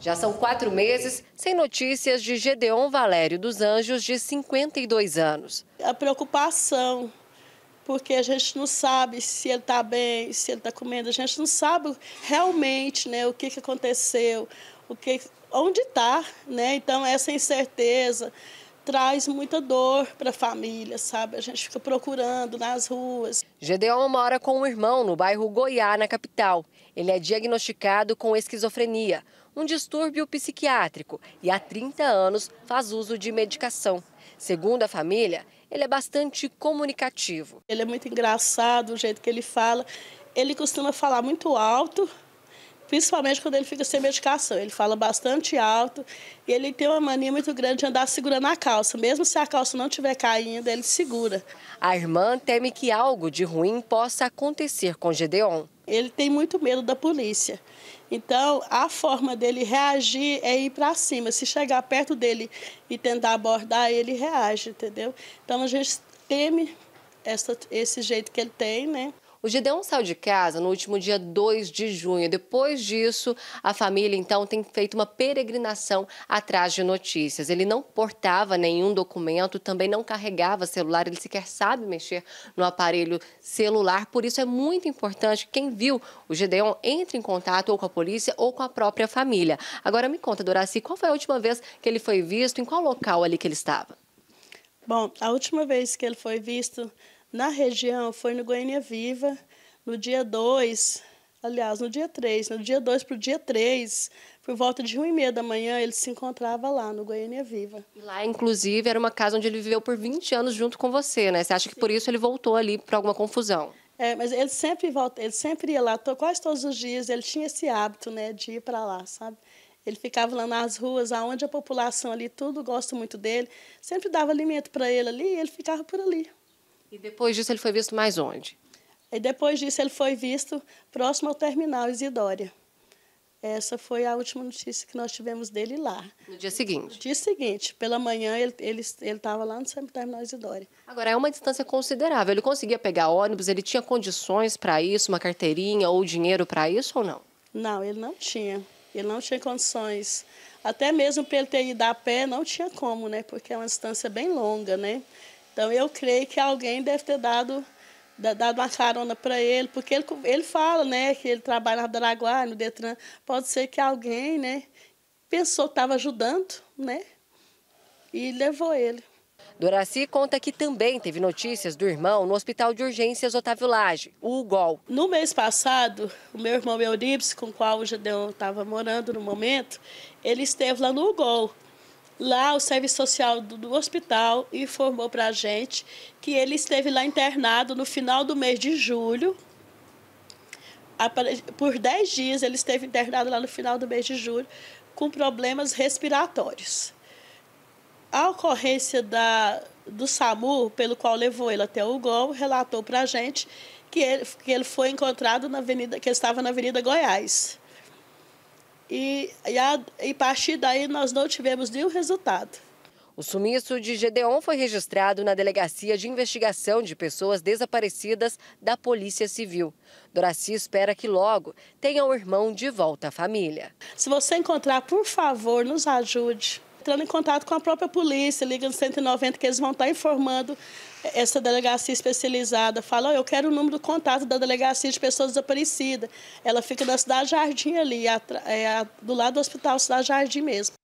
Já são quatro meses sem notícias de Gedeon Valério dos Anjos, de 52 anos. A preocupação, porque a gente não sabe se ele está bem, se ele está comendo, a gente não sabe realmente né, o que, que aconteceu, o que, onde está. Né? Então, essa incerteza traz muita dor para a família, sabe? A gente fica procurando nas ruas. Gedeon mora com um irmão no bairro Goiá, na capital. Ele é diagnosticado com esquizofrenia um distúrbio psiquiátrico e há 30 anos faz uso de medicação. Segundo a família, ele é bastante comunicativo. Ele é muito engraçado, o jeito que ele fala. Ele costuma falar muito alto, principalmente quando ele fica sem medicação. Ele fala bastante alto e ele tem uma mania muito grande de andar segurando a calça. Mesmo se a calça não estiver caindo, ele segura. A irmã teme que algo de ruim possa acontecer com Gedeon. Ele tem muito medo da polícia. Então, a forma dele reagir é ir para cima. Se chegar perto dele e tentar abordar, ele reage, entendeu? Então, a gente teme essa, esse jeito que ele tem, né? O Gedeon é saiu de casa no último dia 2 de junho. Depois disso, a família então tem feito uma peregrinação atrás de notícias. Ele não portava nenhum documento, também não carregava celular, ele sequer sabe mexer no aparelho celular. Por isso é muito importante que quem viu o Gedeon entre em contato ou com a polícia ou com a própria família. Agora me conta, Doraci, qual foi a última vez que ele foi visto? Em qual local ali que ele estava? Bom, a última vez que ele foi visto na região foi no Goiânia Viva, no dia 2, aliás, no dia 3, no dia 2 para o dia 3, por volta de 1 e meia da manhã, ele se encontrava lá no Goiânia Viva. E lá, inclusive, era uma casa onde ele viveu por 20 anos junto com você, né? Você acha que por isso ele voltou ali para alguma confusão? É, mas ele sempre volta, ele sempre ia lá, quase todos os dias, ele tinha esse hábito, né, de ir para lá, sabe? Ele ficava lá nas ruas, aonde a população ali tudo gosta muito dele, sempre dava alimento para ele ali, e ele ficava por ali. E depois disso ele foi visto mais onde? E depois disso ele foi visto próximo ao terminal Isidória. Essa foi a última notícia que nós tivemos dele lá. No dia seguinte? No dia seguinte. Pela manhã, ele estava ele, ele lá no terminal Isidória. Agora, é uma distância considerável. Ele conseguia pegar ônibus? Ele tinha condições para isso? Uma carteirinha ou dinheiro para isso ou não? Não, ele não tinha. Ele não tinha condições. Até mesmo para ele ter ido a pé, não tinha como, né? Porque é uma distância bem longa, né? Então eu creio que alguém deve ter dado, dado uma carona para ele, porque ele, ele fala né, que ele trabalha na Daraguá, no Detran. Pode ser que alguém né, pensou que estava ajudando né, e levou ele. Doraci conta que também teve notícias do irmão no Hospital de Urgências Otávio Lage, o UGOL. No mês passado, o meu irmão Euripse, com o qual o Gedeon estava morando no momento, ele esteve lá no UGOL lá o serviço social do, do hospital informou para a gente que ele esteve lá internado no final do mês de julho. Por 10 dias ele esteve internado lá no final do mês de julho com problemas respiratórios. A ocorrência da, do SAMU, pelo qual levou ele até o GOL, relatou para a gente que ele, que ele foi encontrado na avenida, que estava na Avenida Goiás e, e a, e partir daí nós não tivemos nenhum resultado. O sumiço de Gedeon foi registrado na Delegacia de Investigação de Pessoas Desaparecidas da Polícia Civil. Doraci espera que logo tenha o irmão de volta à família. Se você encontrar, por favor, nos ajude entrando em contato com a própria polícia, liga no 190, que eles vão estar tá informando essa delegacia especializada. Fala, oh, eu quero o número do contato da delegacia de pessoas desaparecidas. Ela fica na Cidade Jardim ali, é, do lado do Hospital Cidade Jardim mesmo.